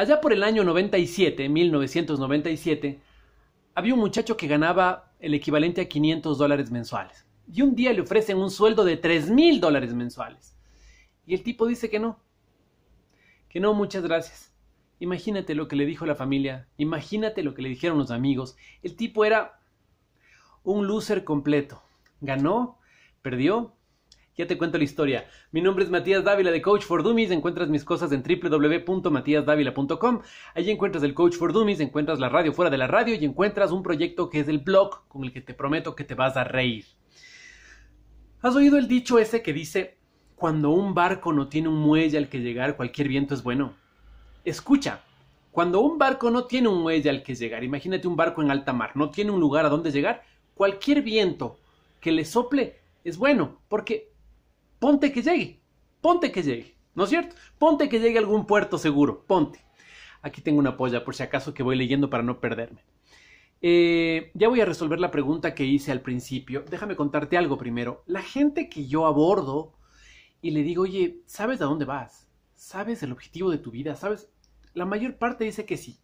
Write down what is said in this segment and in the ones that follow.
Allá por el año 97, 1997, había un muchacho que ganaba el equivalente a 500 dólares mensuales. Y un día le ofrecen un sueldo de 3 mil dólares mensuales. Y el tipo dice que no. Que no, muchas gracias. Imagínate lo que le dijo la familia, imagínate lo que le dijeron los amigos. El tipo era un loser completo. Ganó, perdió, ya te cuento la historia. Mi nombre es Matías Dávila de Coach for Dummies. Encuentras mis cosas en www.matíasdávila.com. Allí encuentras el Coach for Dummies, encuentras la radio fuera de la radio y encuentras un proyecto que es el blog con el que te prometo que te vas a reír. ¿Has oído el dicho ese que dice, cuando un barco no tiene un muelle al que llegar, cualquier viento es bueno? Escucha, cuando un barco no tiene un muelle al que llegar, imagínate un barco en alta mar, no tiene un lugar a donde llegar, cualquier viento que le sople es bueno, porque ponte que llegue, ponte que llegue, ¿no es cierto? Ponte que llegue a algún puerto seguro, ponte. Aquí tengo una polla por si acaso que voy leyendo para no perderme. Eh, ya voy a resolver la pregunta que hice al principio. Déjame contarte algo primero. La gente que yo abordo y le digo, oye, ¿sabes a dónde vas? ¿Sabes el objetivo de tu vida? ¿Sabes? La mayor parte dice que sí.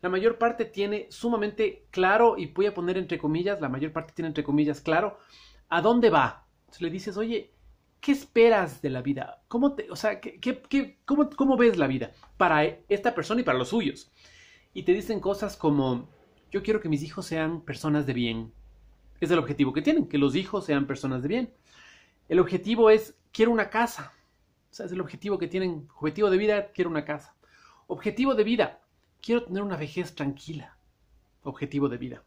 La mayor parte tiene sumamente claro, y voy a poner entre comillas, la mayor parte tiene entre comillas claro, a dónde va. Entonces le dices, oye, ¿qué esperas de la vida? ¿Cómo, te, o sea, ¿qué, qué, cómo, cómo, ves la vida para esta persona y para los suyos? Y te dicen cosas como, yo quiero que mis hijos sean personas de bien. Es el objetivo que tienen, que los hijos sean personas de bien. El objetivo es, quiero una casa. O sea, es el objetivo que tienen. Objetivo de vida, quiero una casa. Objetivo de vida, quiero tener una vejez tranquila. Objetivo de vida.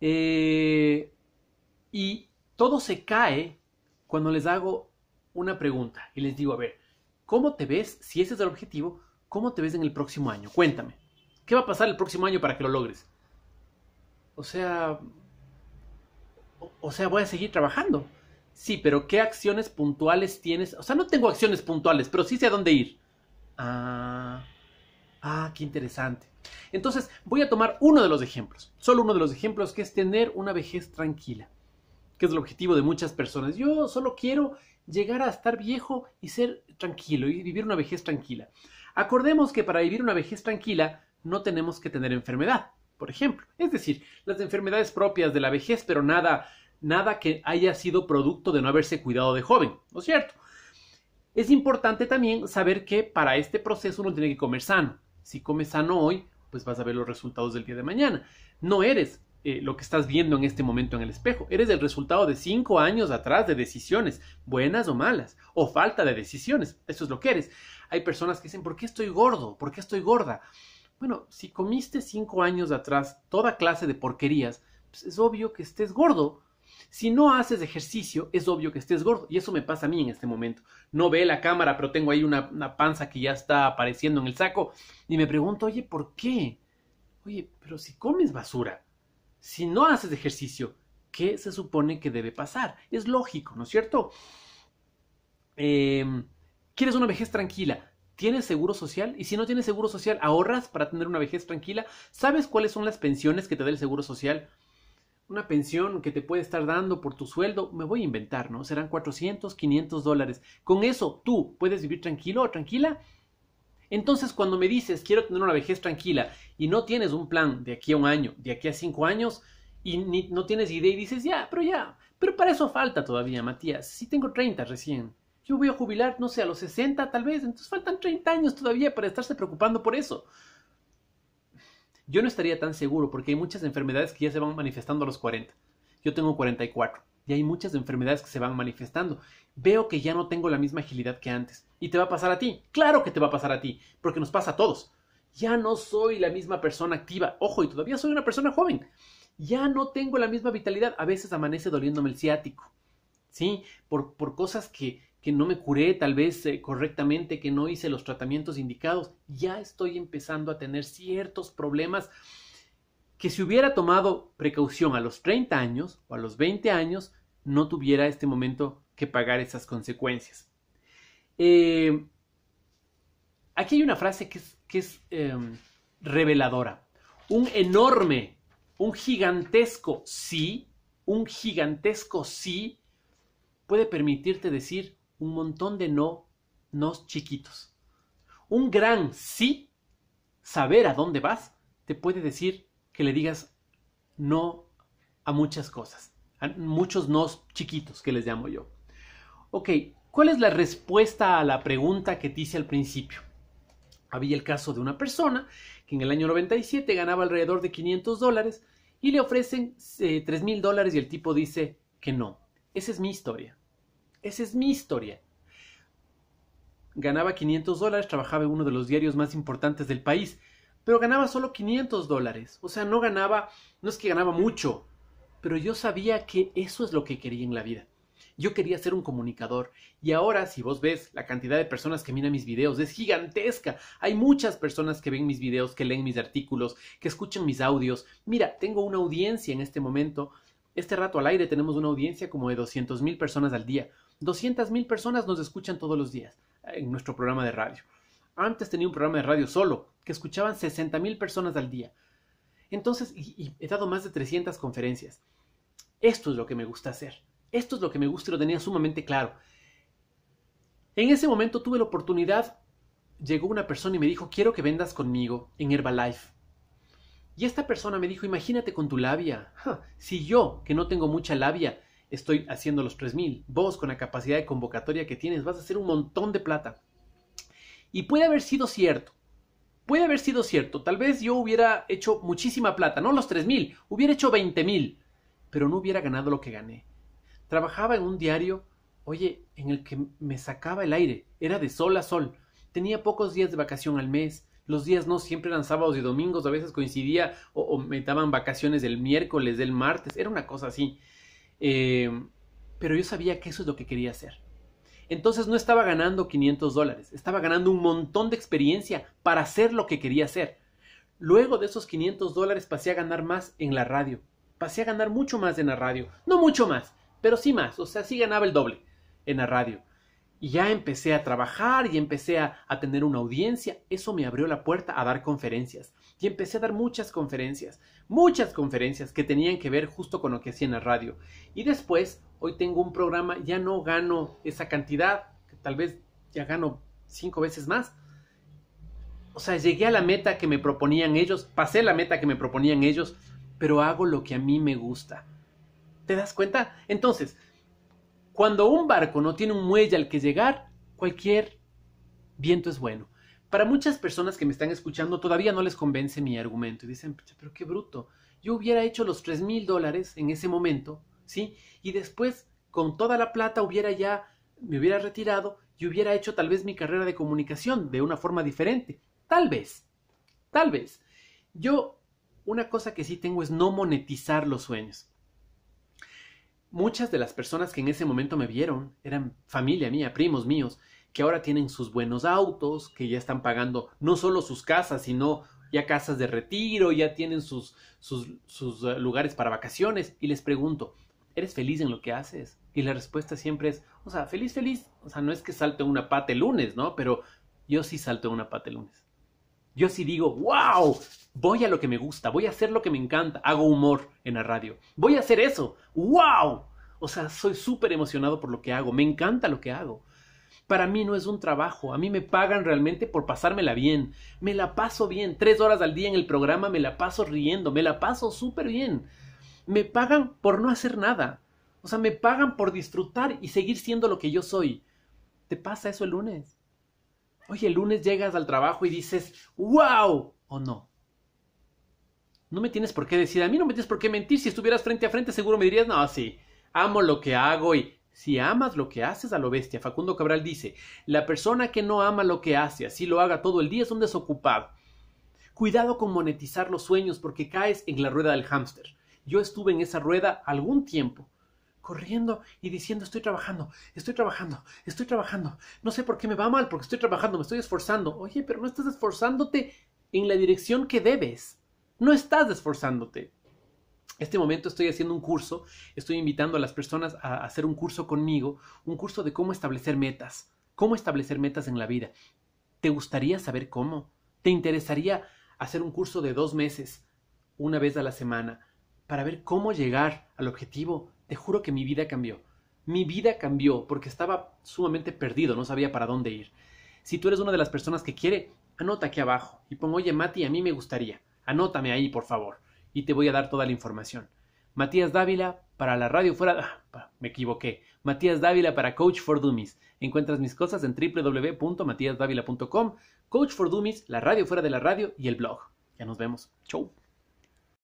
Eh, y todo se cae cuando les hago una pregunta y les digo, a ver, ¿cómo te ves, si ese es el objetivo, cómo te ves en el próximo año? Cuéntame, ¿qué va a pasar el próximo año para que lo logres? O sea, o, sea, voy a seguir trabajando. Sí, pero ¿qué acciones puntuales tienes? O sea, no tengo acciones puntuales, pero sí sé a dónde ir. Ah, ah, qué interesante. Entonces, voy a tomar uno de los ejemplos, solo uno de los ejemplos, que es tener una vejez tranquila que es el objetivo de muchas personas. Yo solo quiero llegar a estar viejo y ser tranquilo y vivir una vejez tranquila. Acordemos que para vivir una vejez tranquila no tenemos que tener enfermedad, por ejemplo. Es decir, las enfermedades propias de la vejez, pero nada, nada que haya sido producto de no haberse cuidado de joven, ¿no es cierto? Es importante también saber que para este proceso uno tiene que comer sano. Si comes sano hoy, pues vas a ver los resultados del día de mañana. No eres eh, lo que estás viendo en este momento en el espejo. Eres el resultado de cinco años atrás de decisiones, buenas o malas, o falta de decisiones. Eso es lo que eres. Hay personas que dicen, ¿por qué estoy gordo? ¿Por qué estoy gorda? Bueno, si comiste cinco años atrás toda clase de porquerías, pues es obvio que estés gordo. Si no haces ejercicio, es obvio que estés gordo. Y eso me pasa a mí en este momento. No ve la cámara, pero tengo ahí una, una panza que ya está apareciendo en el saco. Y me pregunto, oye, ¿por qué? Oye, pero si comes basura, si no haces ejercicio, ¿qué se supone que debe pasar? Es lógico, ¿no es cierto? Em, ¿Quieres una vejez tranquila? ¿Tienes seguro social? Y si no tienes seguro social, ¿ahorras para tener una vejez tranquila? ¿Sabes cuáles son las pensiones que te da el seguro social? Una pensión que te puede estar dando por tu sueldo, me voy a inventar, ¿no? Serán 400, 500 dólares. Con eso, tú puedes vivir tranquilo o tranquila entonces, cuando me dices, quiero tener una vejez tranquila y no tienes un plan de aquí a un año, de aquí a cinco años, y ni, no tienes idea y dices, ya, pero ya, pero para eso falta todavía, Matías. Si tengo 30 recién, yo voy a jubilar, no sé, a los 60 tal vez, entonces faltan 30 años todavía para estarse preocupando por eso. Yo no estaría tan seguro porque hay muchas enfermedades que ya se van manifestando a los 40. Yo tengo 44 y hay muchas enfermedades que se van manifestando. Veo que ya no tengo la misma agilidad que antes. Y te va a pasar a ti. Claro que te va a pasar a ti, porque nos pasa a todos. Ya no soy la misma persona activa. Ojo, y todavía soy una persona joven. Ya no tengo la misma vitalidad. A veces amanece doliéndome el ciático. ¿Sí? Por, por cosas que, no me curé tal vez eh, correctamente, que no hice los tratamientos indicados. Ya estoy empezando a tener ciertos problemas que si hubiera tomado precaución a los 30 años o a los 20 años, no tuviera este momento que pagar esas consecuencias. Eh, aquí hay una frase que es, em, reveladora. Un enorme, un gigantesco sí, un gigantesco sí puede permitirte decir un montón de no, no chiquitos. Un gran sí, saber a dónde vas, te puede decir que le digas no a muchas cosas muchos nos chiquitos que les llamo yo. Ok, ¿cuál es la respuesta a la pregunta que te hice al principio? Había el caso de una persona que en el año 97 ganaba alrededor de 500 dólares y le ofrecen eh, tres mil dólares y el tipo dice que no. Esa es mi historia. Esa es mi historia. Ganaba 500 dólares, trabajaba en uno de los diarios más importantes del país, pero ganaba solo 500 dólares. O sea, no ganaba, no es que ganaba mucho, pero yo sabía que eso es lo que quería en la vida. Yo quería ser un comunicador y ahora si vos ves la cantidad de personas que miran mis videos es gigantesca. Hay muchas personas que ven mis videos, que leen mis artículos, que escuchan mis audios. Mira, tengo una audiencia en este momento. Este rato al aire tenemos una audiencia como de 200 mil personas al día. 200 mil personas nos escuchan todos los días eh, en nuestro programa de radio. Antes tenía un programa de radio solo que escuchaban 60 mil personas al día. Entonces, he dado más de 300 conferencias. Esto es lo que me gusta hacer. Esto es lo que me gusta y lo tenía sumamente claro. En ese momento tuve la oportunidad, llegó una persona y me dijo, quiero que vendas conmigo en Herbalife. Y esta persona me dijo, imagínate con tu labia. si yo, que no tengo mucha labia, estoy haciendo los 3.000, vos con la capacidad de convocatoria que tienes, vas a hacer un montón de plata. Y puede haber sido cierto, puede haber sido cierto. Tal vez yo hubiera hecho muchísima plata, no los mil, hubiera hecho mil, pero no hubiera ganado lo que gané. Trabajaba en un diario, oye, en el que me sacaba el aire, era de sol a sol. Tenía pocos días de vacación al mes, los días no siempre eran sábados y domingos, a veces coincidía o, me daban vacaciones del miércoles, del martes, era una cosa así. Eh, pero yo sabía que eso es lo que quería hacer. Entonces no estaba ganando 500 dólares, estaba ganando un montón de experiencia para hacer lo que quería hacer. Luego de esos 500 dólares pasé a ganar más en la radio. Pasé a ganar mucho más en la radio. No mucho más, pero sí más. O sea, sí ganaba el doble en la radio. Y ya empecé a trabajar y empecé a, a, tener una audiencia. Eso me abrió la puerta a dar conferencias. Y empecé a dar muchas conferencias. Muchas conferencias que tenían que ver justo con lo que hacía en la radio. Y después hoy tengo un programa, ya no gano esa cantidad, que tal vez ya gano cinco veces más. O sea, llegué a la meta que me proponían ellos, pasé la meta que me proponían ellos, pero hago lo que a mí me gusta. ¿Te das cuenta? Entonces, cuando un barco no tiene un muelle al que llegar, cualquier viento es bueno. Para muchas personas que me están escuchando todavía no les convence mi argumento y dicen, pero qué bruto, yo hubiera hecho los 3 mil dólares en ese momento y después, con toda la plata, hubiera ya, me hubiera retirado y hubiera hecho tal vez mi carrera de comunicación de una forma diferente. Tal vez, tal vez. Yo, una cosa que sí tengo es no monetizar los sueños. Muchas de las personas que en ese momento me vieron eran familia mía, primos míos, que ahora tienen sus buenos autos, que ya están pagando no solo sus casas, sino ya casas de retiro, ya tienen sus, sus eh, lugares para vacaciones. Y les pregunto, ¿Eres feliz en lo que haces? Y la respuesta siempre es, o sea, feliz, feliz. O sea, no es que salte una pata el lunes, ¿no? Pero yo sí salto una pata el lunes. Yo sí digo, wow, voy a lo que me gusta, voy a hacer lo que me encanta, hago humor en la radio, voy a hacer eso, wow. O sea, soy súper emocionado por lo que hago, me encanta lo que hago. Para mí no es un trabajo, a mí me pagan realmente por pasármela bien, me la paso bien, tres horas al día en el programa me la paso riendo, me la paso súper bien me pagan por no hacer nada. O sea, me pagan por disfrutar y seguir siendo lo que yo soy. ¿Te pasa eso el lunes? Oye, el lunes llegas al trabajo y dices, wow, o no. No me tienes por qué decir, a mí no me tienes por qué mentir. Si estuvieras frente a frente, seguro me dirías, no, sí, amo lo que hago y si amas lo que haces a lo bestia, Facundo Cabral dice, la persona que no ama lo que hace, así lo haga todo el día, es un desocupado. Cuidado con monetizar los sueños porque caes en la rueda del hámster. Yo estuve en esa rueda algún tiempo, corriendo y diciendo estoy trabajando, estoy trabajando, estoy trabajando. No sé por qué me va mal, porque estoy trabajando, me estoy esforzando. Oye, pero no estás esforzándote en la dirección que debes. No estás esforzándote. Este momento estoy haciendo un curso, estoy invitando a las personas a hacer un curso conmigo, un curso de cómo establecer metas, cómo establecer metas en la vida. ¿Te gustaría saber cómo? ¿Te interesaría hacer un curso de dos meses, una vez a la semana, para ver cómo llegar al objetivo, te juro que mi vida cambió. Mi vida cambió porque estaba sumamente perdido, no sabía para dónde ir. Si tú eres una de las personas que quiere, anota aquí abajo y pon, oye Mati, a mí me gustaría. Anótame ahí, por favor, y te voy a dar toda la información. Matías Dávila para la radio fuera... Ah, me equivoqué. Matías Dávila para Coach for Dummies. Encuentras mis cosas en www.matíasdávila.com, Coach for Dummies, la radio fuera de la radio y el blog. Ya nos vemos. Chau.